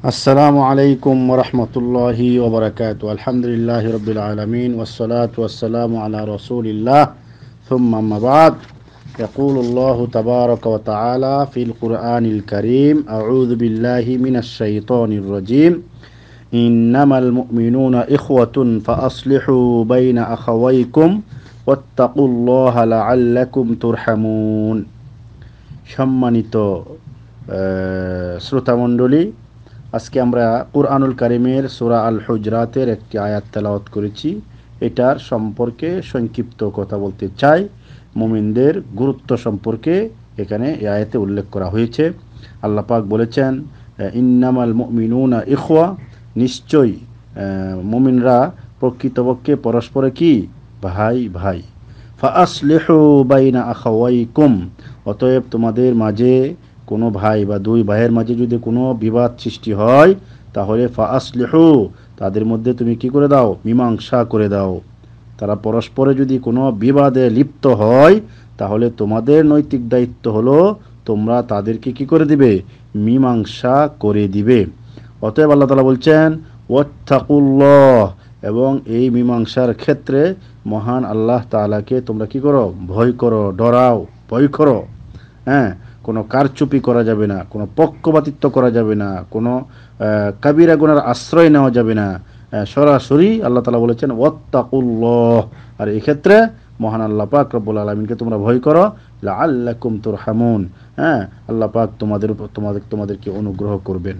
السلام عليكم ورحمة الله وبركاته الحمد لله رب العالمين والصلاة والسلام على رسول الله ثم ما بعد يقول الله تبارك وتعالى في القرآن الكريم أعوذ بالله من الشيطان الرجيم إنما المؤمنون إخوة فأصلحوا بين أخويكم واتقوا الله لعلكم ترحمون سرطة مندولي আজকে আমরা কুরআনুল কারিমের সোরা আল হুজরাতের একটি আয়াত তেলাওত করেছি এটার সম্পর্কে সংক্ষিপ্ত কথা বলতে চাই মুমিনদের গুরুত্ব সম্পর্কে এখানে এ আয়াতে উল্লেখ করা হয়েছে আল্লাহ পাক বলেছেন ইন্নামাল মিনুনা ইখওয়া নিশ্চয়ই মুমিনরা প্রকৃতপক্ষে পরস্পরে কি ভাই ভাই ফা আসলেহ বাইনা আখাওয়াইকুম অতএব তোমাদের মাঝে কোনো ভাই বা দুই ভাইয়ের মাঝে যদি কোনো বিবাদ সৃষ্টি হয় তাহলে লেহু তাদের মধ্যে তুমি কি করে দাও মীমাংসা করে দাও তারা পরস্পরে যদি কোনো বিবাদে লিপ্ত হয় তাহলে তোমাদের নৈতিক দায়িত্ব হলো তোমরা তাদেরকে কি করে দিবে মীমাংসা করে দিবে অতএব আল্লাহ তালা বলছেন ওয়াকুল্লহ এবং এই মীমাংসার ক্ষেত্রে মহান আল্লাহ তালাকে তোমরা কি করো ভয় করো ডরাও ভয় করো হ্যাঁ কোনো কারচুপি করা যাবে না কোনো পক্ষপাতিত্ব করা যাবে না কোনো কাবিরা গুনার আশ্রয় নেওয়া যাবে না সরাসরি আল্লাহ তালা বলেছেন ওত্তাকুল্লহ আর এক্ষেত্রে মহান আল্লাহ পাক রব্বুল আলমিনকে তোমরা ভয় করো আল্লাহ কুম তোর হামুন হ্যাঁ আল্লাহ পাক তোমাদের তোমাদের তোমাদেরকে অনুগ্রহ করবেন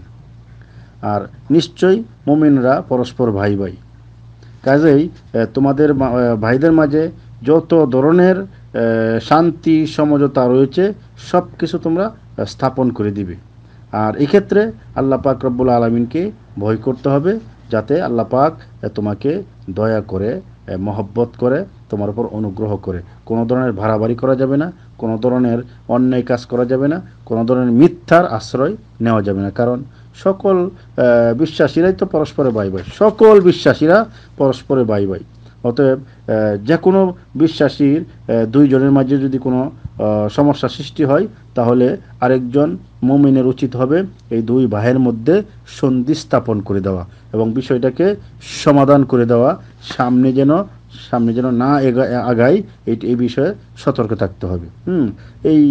আর নিশ্চয়ই মুমিনরা পরস্পর ভাই ভাই কাজেই তোমাদের ভাইদের মাঝে যত ধরনের শান্তি সমঝোতা রয়েছে সব কিছু তোমরা স্থাপন করে দিবে আর এক্ষেত্রে আল্লাহ পাক রব্বুল আলমিনকে ভয় করতে হবে যাতে আল্লাহ পাক তোমাকে দয়া করে মহব্বত করে তোমার উপর অনুগ্রহ করে কোনো ধরনের ভাড়াবাড়ি করা যাবে না কোনো ধরনের অন্যায় কাজ করা যাবে না কোনো ধরনের মিথ্যার আশ্রয় নেওয়া যাবে না কারণ সকল বিশ্বাসীরাই তো পরস্পরে বাই বাই সকল বিশ্বাসীরা পরস্পরে বাই বাই অতএব যে কোনো বিশ্বাসীর দুইজনের মাঝে যদি কোনো সমস্যা সৃষ্টি হয় তাহলে আরেকজন মুমিনের উচিত হবে এই দুই ভাইয়ের মধ্যে সন্ধি স্থাপন করে দেওয়া এবং বিষয়টাকে সমাধান করে দেওয়া সামনে যেন সামনে যেন না আগায় এটি এই বিষয়ে সতর্ক থাকতে হবে হুম এই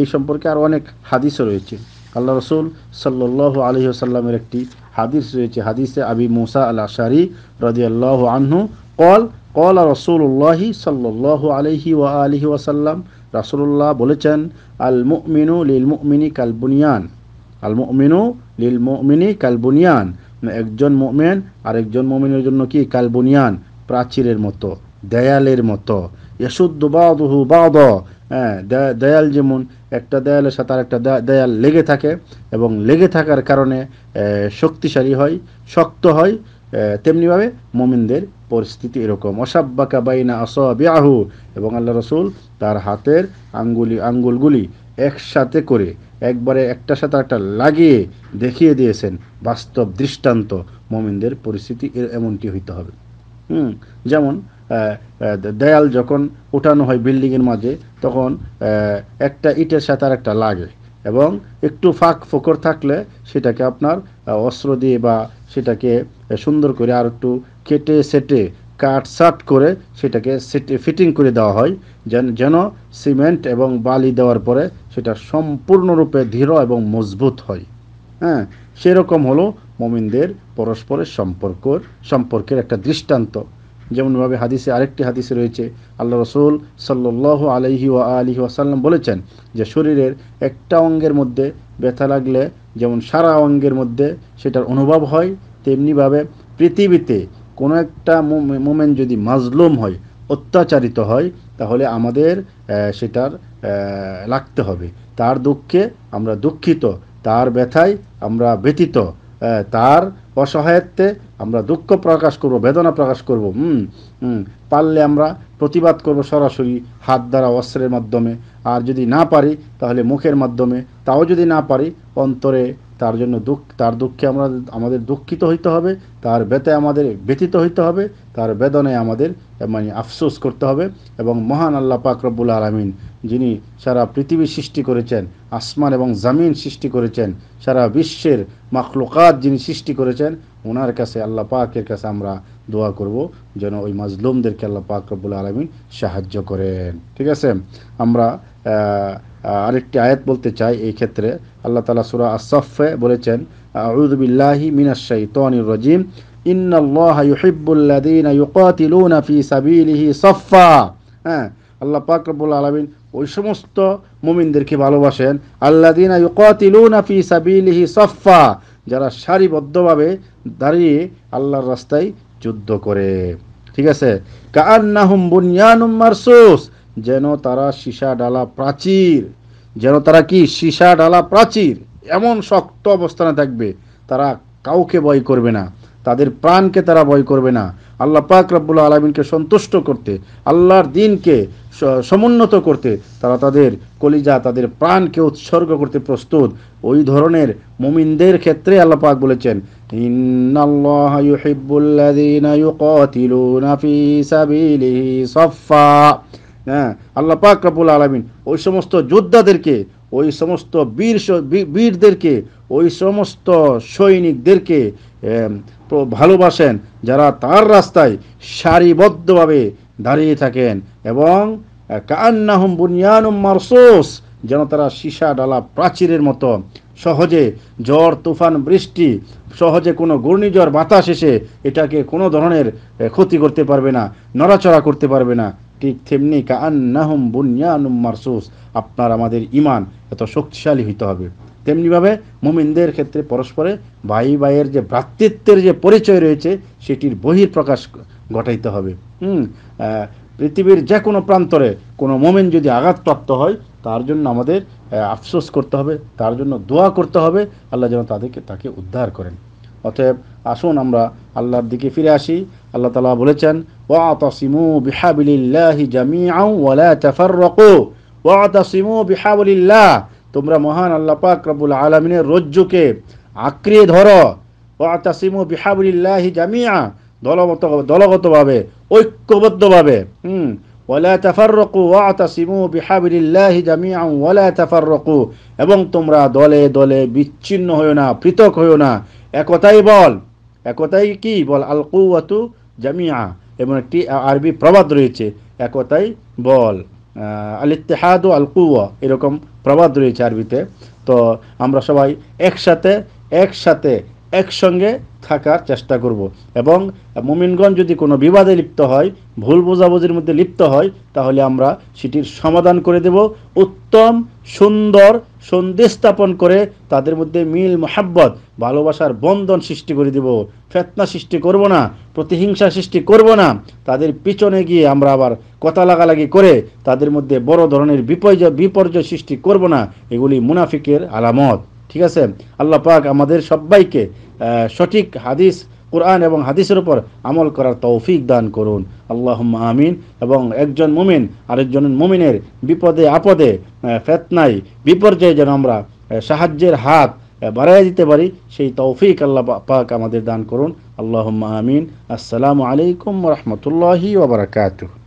এই সম্পর্কে আরও অনেক হাদিসও রয়েছে আল্লাহ রসুল সাল্লাহ আলহিহাসাল্লামের একটি হাদিস রয়েছে হাদিসে আবি মুসা আল আশারি আল্লাহ আনহু কল কল রসুল্লাহি সাল্লাহ আলহি ওয়া আলহি ওয়াসাল্লাম রাসুল্লাহ বলেছেন আল মুমিনু লিল মুমিনি কালবুনিয়ান আল মুমিনু লিল মুমিনি কালবুনিয়ান একজন মোমেন একজন মোমেনের জন্য কি কালবুনিয়ান প্রাচীরের মতো দেয়ালের মতো ইয়াসুদ্দ বাদহু বাদ হ্যাঁ দেয়াল যেমন একটা দেয়ালের সাথে আর একটা দেয়াল লেগে থাকে এবং লেগে থাকার কারণে শক্তিশালী হয় শক্ত হয় তেমনিভাবে মোমিনদের পরিস্থিতি এরকম অসাব্বাকা বাইনা আহু এবং আল্লাহ রসুল তার হাতের আঙ্গুলি আঙ্গুলগুলি একসাথে করে একবারে একটা সাথে একটা লাগিয়ে দেখিয়ে দিয়েছেন বাস্তব দৃষ্টান্ত মোমিনদের পরিস্থিতি এমনটি হইতে হবে হুম যেমন দেয়াল যখন উঠানো হয় বিল্ডিংয়ের মাঝে তখন একটা ইটের সাথে আর একটা লাগে এবং একটু ফাঁক ফোকর থাকলে সেটাকে আপনার অস্ত্র দিয়ে বা সেটাকে সুন্দর করে আর একটু কেটে সেটে কাট সাট করে সেটাকে ফিটিং করে দেওয়া হয় যেন যেন সিমেন্ট এবং বালি দেওয়ার পরে সেটা সম্পূর্ণরূপে দৃঢ় এবং মজবুত হয় হ্যাঁ সেরকম হলো মমিনদের পরস্পরের সম্পর্কর সম্পর্কের একটা দৃষ্টান্ত যেমনভাবে হাদিসে আরেকটি হাদিসে রয়েছে আল্লাহ রসুল সাল্লাহ আলহি ও আলহি ওয়াসাল্লাম বলেছেন যে শরীরের একটা অঙ্গের মধ্যে ব্যথা লাগলে যেমন সারা অঙ্গের মধ্যে সেটার অনুভব হয় তেমনিভাবে পৃথিবীতে কোনো একটা মোমেন্ট যদি মাজলুম হয় অত্যাচারিত হয় তাহলে আমাদের সেটার লাগতে হবে তার দুঃখে আমরা দুঃখিত তার ব্যথায় আমরা ব্যতীত তার অসহায়ত্বে আমরা দুঃখ প্রকাশ করব বেদনা প্রকাশ করব হুম হুম পারলে আমরা প্রতিবাদ করব সরাসরি হাত দ্বারা অস্ত্রের মাধ্যমে আর যদি না পারি তাহলে মুখের মাধ্যমে তাও যদি না পারি অন্তরে তার জন্য দুঃখ তার দুঃখে আমরা আমাদের দুঃখিত হইতে হবে তার বেতে আমাদের ব্যথিত হইতে হবে তার বেদনায় আমাদের মানে আফসোস করতে হবে এবং মহান আল্লাহ পাকরবুল আলমিন যিনি সারা পৃথিবী সৃষ্টি করেছেন আসমান এবং জামিন সৃষ্টি করেছেন সারা বিশ্বের মাখলুকাত যিনি সৃষ্টি করেছেন ওনার কাছে আল্লাহ পাকের কাছে আমরা দোয়া করব যেন ওই মাজলুমদেরকে আল্লাহ পাক রব্বুল আলমিন সাহায্য করেন ঠিক আছে আমরা আরেকটি আয়াত বলতে চাই এই ক্ষেত্রে আল্লাহ তালা সুরা আসফে বলেছেন আউদুবিল্লাহি মিনাশাই তনির রজিম ইন্নাল্লাহ ইউকাতিলুনা ফি সাবিলিহি সফা হ্যাঁ আল্লাহ পাক রব্বুল আলমিন ওই সমস্ত মুমিনদেরকে ভালোবাসেন আল্লা দিন সাবিলিহি সফা যারা সারিবদ্ধভাবে দাঁড়িয়ে আল্লাহর রাস্তায় যুদ্ধ করে ঠিক আছে যেন তারা সীসা ডালা প্রাচীর যেন তারা কি সীসা ডালা প্রাচীর এমন শক্ত অবস্থানে থাকবে তারা কাউকে ভয় করবে না তাদের প্রাণকে তারা ভয় করবে না আল্লাহ পাক রব্বুল্লা আলমিনকে সন্তুষ্ট করতে আল্লাহর দিনকে সমুন্নত করতে তারা তাদের কলিজা তাদের প্রাণকে উৎসর্গ করতে প্রস্তুত ওই ধরনের মুমিনদের ক্ষেত্রে আল্লাহ পাক বলেছেন হ্যাঁ আল্লাহ পাক রব্বুল আলমিন ওই সমস্ত যোদ্ধাদেরকে ওই সমস্ত বীর বীরদেরকে ওই সমস্ত সৈনিকদেরকে ভালোবাসেন যারা তার রাস্তায় সারিবদ্ধভাবে দাঁড়িয়ে থাকেন এবং কান্নাহম বুনিয়ানুম মারসোস যেন তারা সীসা ডালা প্রাচীরের মতো সহজে ঝড় তুফান বৃষ্টি সহজে কোনো ঘূর্ণিঝড় বাতাস এসে এটাকে কোনো ধরনের ক্ষতি করতে পারবে না নড়াচড়া করতে পারবে না ঠিক তেমনি কান্নাহম বুনিয়ানুম মারসুস আপনার আমাদের ইমান এত শক্তিশালী হইতে হবে তেমনিভাবে মোমিনদের ক্ষেত্রে পরস্পরে ভাই ভাইয়ের যে ভ্রাতৃত্বের যে পরিচয় রয়েছে সেটির বহির প্রকাশ ঘটাইতে হবে হুম পৃথিবীর যে কোনো প্রান্তরে কোনো মোমেন যদি আঘাতপ্রাপ্ত হয় তার জন্য আমাদের আফসোস করতে হবে তার জন্য দোয়া করতে হবে আল্লাহ যেন তাদেরকে তাকে উদ্ধার করেন অতএব আসুন আমরা আল্লাহর দিকে ফিরে আসি আল্লাহ তালা বলেছেন ওয়াতসিমু বিহাবিল্লাহি আউ ওয়ালা তাফাররাকু ওয়াতসিমু বিহাবিল্লাহ তোমরা মহান আল্লাহ পাক রব্বুল আলমিনের রজ্জুকে আঁকড়িয়ে ধরো ও তাসিমু বিহাবুলিল্লাহি জামিয়া দলগত দলগতভাবে ঐক্যবদ্ধভাবে হুম ওয়ালা তাফাররকু ওয়াতাসিমু বিহাবিলিল্লাহি জামিআন ওয়ালা তাফাররকু এবং তোমরা দলে দলে বিচ্ছিন্ন হয়েও না পৃথক হয়েও না একতাই বল একতাই কি বল আল কুওয়াতু জামিআ এবং একটি আরবি প্রবাদ রয়েছে একতাই বল আল ইত্তেহাদ ও আল কুয়া এরকম প্রবাদ রয়েছে আরবিতে তো আমরা সবাই একসাথে একসাথে একসঙ্গে থাকার চেষ্টা করব এবং মুমিনগঞ্জ যদি কোনো বিবাদে লিপ্ত হয় ভুল বোঝাবুঝির মধ্যে লিপ্ত হয় তাহলে আমরা সেটির সমাধান করে দেব উত্তম সুন্দর সন্ধি স্থাপন করে তাদের মধ্যে মিল মোহাব্বত ভালোবাসার বন্ধন সৃষ্টি করে দেব ফেতনা সৃষ্টি করব না প্রতিহিংসা সৃষ্টি করব না তাদের পিছনে গিয়ে আমরা আবার কথা লাগালাগি করে তাদের মধ্যে বড় ধরনের বিপর্যয় বিপর্যয় সৃষ্টি করব না এগুলি মুনাফিকের আলামত ঠিক আছে আল্লাহ পাক আমাদের সবাইকে সঠিক হাদিস কোরআন এবং হাদিসের উপর আমল করার তৌফিক দান করুন আল্লাহ আমিন এবং একজন মুমিন আরেকজন মুমিনের বিপদে আপদে ফেতনাই বিপর্যয়ে যেন আমরা সাহায্যের হাত বাড়াই দিতে পারি সেই তৌফিক আল্লাহ পাক আমাদের দান করুন আল্লাহ আমিন আসসালামু আলাইকুম রহমতুল্লাহি ওবরাকাতুহ